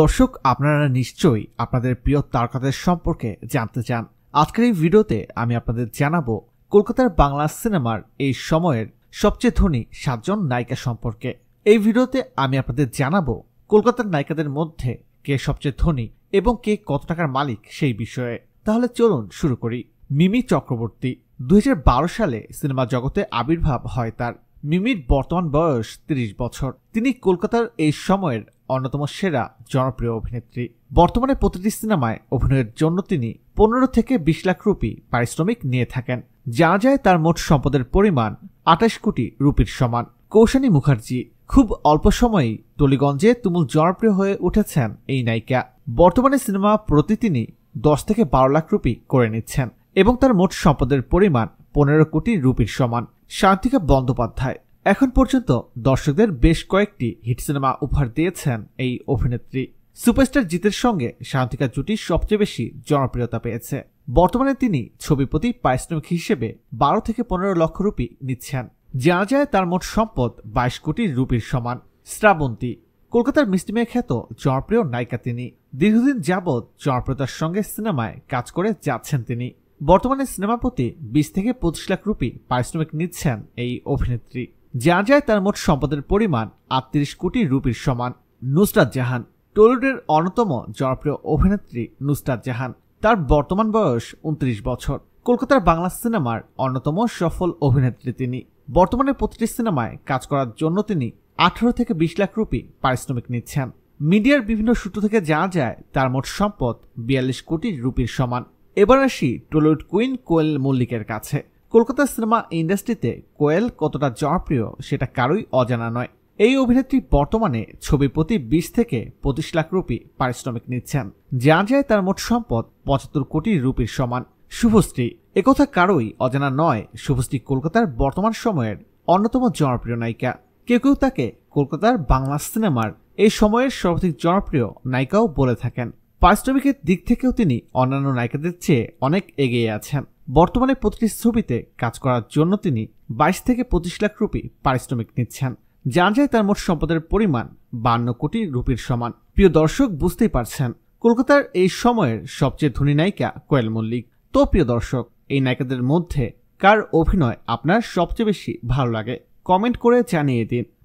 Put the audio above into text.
দর্শক আপনারা নিশ্চয়ই আপনাদের প্রিয় তারকাদের সম্পর্কে জানতে চান আজকের এই ভিডিওতে আমি আপনাদের জানাবো কলকাতার বাংলা সিনেমার এই সময়ের সবচেয়ে ধনী সাতজন নায়িকা সম্পর্কে এই ভিডিওতে আমি আপনাদের জানাবো কলকাতার নায়িকাদের মধ্যে কে সবচেয়ে ধনী এবং কে কত টাকার মালিক সেই বিষয়ে তাহলে চলুন শুরু করি মিমি চক্রবর্তী দুই সালে সিনেমা জগতে আবির্ভাব হয় তার মিমির বর্তমান বয়স ৩০ বছর তিনি কলকাতার এই সময়ের অন্যতম সেরা জনপ্রিয় অভিনেত্রী বর্তমানে প্রতিটি সিনেমায় অভিনয়ের জন্য তিনি পনেরো থেকে বিশ লাখ রুপি পারিশ্রমিক নিয়ে থাকেন যা যায় তার মোট সম্পদের পরিমাণ আঠাশ কোটি রুপির সমান কৌশানী মুখার্জি খুব অল্প সময়েই টলিগঞ্জে তুমুল জনপ্রিয় হয়ে উঠেছেন এই নায়িকা বর্তমানে সিনেমা প্রতি তিনি দশ থেকে বারো লাখ রুপি করে নিচ্ছেন এবং তার মোট সম্পদের পরিমাণ পনেরো কোটি রুপির সমান শান্তিকা বন্দ্যোপাধ্যায় এখন পর্যন্ত দর্শকদের বেশ কয়েকটি হিট সিনেমা উপহার দিয়েছেন এই অভিনেত্রী সুপারস্টার জিতের সঙ্গে শান্তিকা জুটি সবচেয়ে বেশি জনপ্রিয়তা পেয়েছে বর্তমানে তিনি ছবি প্রতি পারিশ্রমিক হিসেবে বারো থেকে পনেরো লক্ষ রুপি নিচ্ছেন জানা যায় তার মোট সম্পদ বাইশ কোটি রুপির সমান শ্রাবন্তী কলকাতার মিষ্টি মেয়ে খ্যাত জনপ্রিয় নায়িকা তিনি দীর্ঘদিন যাবৎ জনপ্রিয়তার সঙ্গে সিনেমায় কাজ করে যাচ্ছেন তিনি বর্তমানে সিনেমা প্রতি বিশ থেকে পঁচিশ লাখ রুপি পারিশ্রমিক নিচ্ছেন এই অভিনেত্রী যা যায় তার মোট সম্পদের পরিমাণ আটত্রিশ কোটি রুপির সমান নুসরাত জাহান টলিউডের অন্যতম জনপ্রিয় অভিনেত্রী নুসরাত জাহান তার বর্তমান বয়স উনত্রিশ বছর কলকাতার বাংলা সিনেমার অন্যতম সফল অভিনেত্রী তিনি বর্তমানে প্রতিটি সিনেমায় কাজ করার জন্য তিনি আঠারো থেকে বিশ লাখ রুপি পারিশ্রমিক নিচ্ছেন মিডিয়ার বিভিন্ন সূত্র থেকে জানা যায় তার মোট সম্পদ বিয়াল্লিশ কোটি রুপির সমান এবার আসি টলিউড কুইন কোয়েল মল্লিকের কাছে কলকাতা সিনেমা ইন্ডাস্ট্রিতে কোয়েল কতটা জনপ্রিয় সেটা কারোই অজানা নয় এই অভিনেত্রী বর্তমানে ছবি প্রতি বিশ থেকে পঁচিশ লাখ রুপি পারিশ্রমিক নিচ্ছেন যা যায় তার মোট সম্পদ পঁচাত্তর কোটি রুপির সমান শুভশ্রী একথা কারোই অজানা নয় শুভশ্রী কলকাতার বর্তমান সময়ের অন্যতম জনপ্রিয় নায়িকা কেউ কেউ তাকে কলকাতার বাংলা সিনেমার এই সময়ের সর্বাধিক জনপ্রিয় নায়িকাও বলে থাকেন পারিশ্রমিকের দিক থেকেও তিনি অন্যান্য নায়িকাদের চেয়ে অনেক এগিয়ে আছেন বর্তমানে প্রতিটি ছবিতে কাজ করার জন্য তিনি বাইশ থেকে পঁচিশ লাখ রুপি পারিশ্রমিক নিচ্ছেন জানা যায় তার মোট সম্পদের পরিমাণ বান্ন কোটি রুপির সমান প্রিয় দর্শক বুঝতেই পারছেন কলকাতার এই সময়ের সবচেয়ে ধনী নায়িকা কোয়েল মল্লিক তো প্রিয় দর্শক এই নায়িকাদের মধ্যে কার অভিনয় আপনার সবচেয়ে বেশি ভালো লাগে কমেন্ট করে জানিয়ে দিন